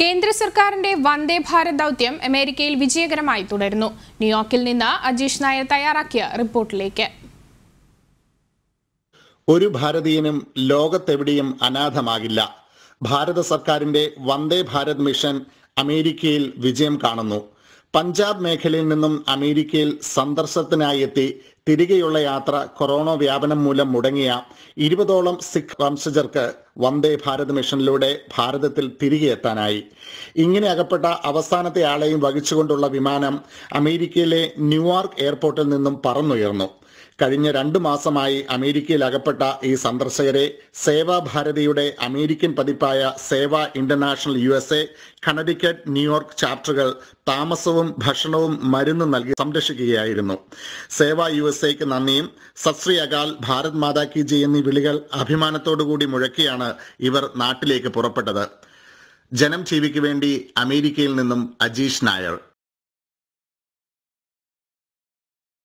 കേന്ദ്ര സർക്കാരിന്റെ വന്ദേ ഭാരത് ദൗത്യം അമേരിക്കയിൽ വിജയകരമായി തുടരുന്നു ന്യൂയോർക്കിൽ നിന്ന് അജീഷ് നായർ തയ്യാറാക്കിയ റിപ്പോർട്ടിലേക്ക് ഒരു ഭാരതീയനും ലോകത്തെവിടെയും അനാഥമാകില്ല ഭാരത സർക്കാരിന്റെ വന്ദേ ഭാരത് മിഷൻ അമേരിക്കയിൽ വിജയം കാണുന്നു പഞ്ചാബ് മേഖലയിൽ നിന്നും അമേരിക്കയിൽ സന്ദർശനത്തിനായി എത്തി തിരികെയുള്ള യാത്ര കൊറോണ വ്യാപനം മൂലം മുടങ്ങിയ ഇരുപതോളം സിഖ് വംശജർക്ക് വന്ദേ ഭാരത് മിഷനിലൂടെ ഭാരതത്തിൽ തിരികെ എത്താനായി ഇങ്ങനെ അകപ്പെട്ട അവസാനത്തെ ആളെയും വഹിച്ചുകൊണ്ടുള്ള വിമാനം അമേരിക്കയിലെ ന്യൂയോർക്ക് എയർപോർട്ടിൽ നിന്നും പറന്നുയർന്നു കഴിഞ്ഞ രണ്ടു മാസമായി അമേരിക്കയിൽ അകപ്പെട്ട ഈ സന്ദർശകരെ സേവാഭാരതിയുടെ അമേരിക്കൻ പതിപ്പായ Seva International U S A Connecticut New York ചാപ്റ്ററുകൾ താമസവും ഭക്ഷണവും മരുന്നും നൽകി സംരക്ഷിക്കുകയായിരുന്നു സേവ യു എസ് എക്ക് നന്ദിയും സശ്രീ അകാൽ ഭാരത് മാതാ കി ജി എന്നീ വിളികൾ അഭിമാനത്തോടുകൂടി മുഴക്കിയാണ് ഇവർ നാട്ടിലേക്ക് പുറപ്പെട്ടത് ജനം ടി വേണ്ടി അമേരിക്കയിൽ നിന്നും അജീഷ് നായർ